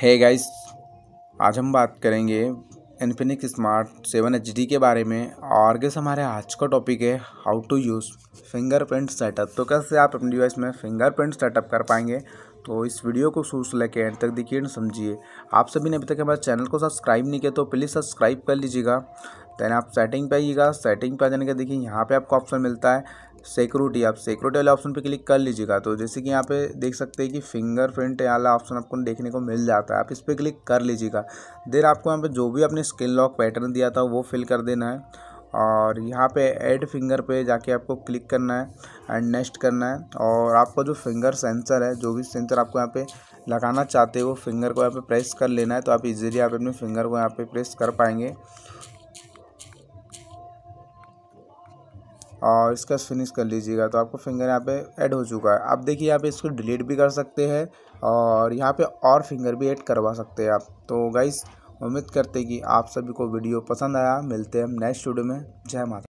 है गाइस आज हम बात करेंगे इन्फिनिक्स स्मार्ट सेवन एच के बारे में और गैस हमारे आज का टॉपिक है how to use fingerprint setup तो कैसे आप अपनी डिवाइस में फिंगरप्रिंट सेटअप कर पाएंगे तो इस वीडियो को शुरू से लेकर एंड तक देखिए समझिए आप सभी ने अभी तक हमारे चैनल को सब्सक्राइब नहीं किया तो प्लीज़ सब्सक्राइब कर लीजिएगा देन आप सेटिंग पे आइएगा सेटिंग पे आ जाने का देखिए यहाँ पे आपको ऑप्शन मिलता है सिक्योरिटी आप सिक्योरिटी वाले ऑप्शन पे क्लिक कर लीजिएगा तो जैसे कि यहाँ पे देख सकते हैं कि फिंगरप्रिंट वाला ऑप्शन आपको देखने को मिल जाता है आप इस पर क्लिक कर लीजिएगा देर आपको यहाँ पे जो भी आपने स्किन लॉक पैटर्न दिया था वो फिल कर देना है और यहाँ पे एड फिंगर पे जाके आपको क्लिक करना है एंड नेक्स्ट करना है और आपका जो फिंगर सेंसर है जो भी सेंसर आपको यहाँ पे लगाना चाहते हो फिंगर को यहाँ पे प्रेस कर लेना है तो आप इजीली आप अपने फिंगर को यहाँ पे प्रेस कर पाएंगे और इसका फिनिश कर लीजिएगा तो आपको फिंगर यहाँ पे ऐड हो चुका है आप देखिए यहाँ पे इसको डिलीट भी कर सकते हैं और यहाँ पे और फिंगर भी ऐड करवा सकते हैं आप तो गाइस उम्मीद करते हैं कि आप सभी को वीडियो पसंद आया मिलते हैं हम नेक्स्ट वीडियो में जय माता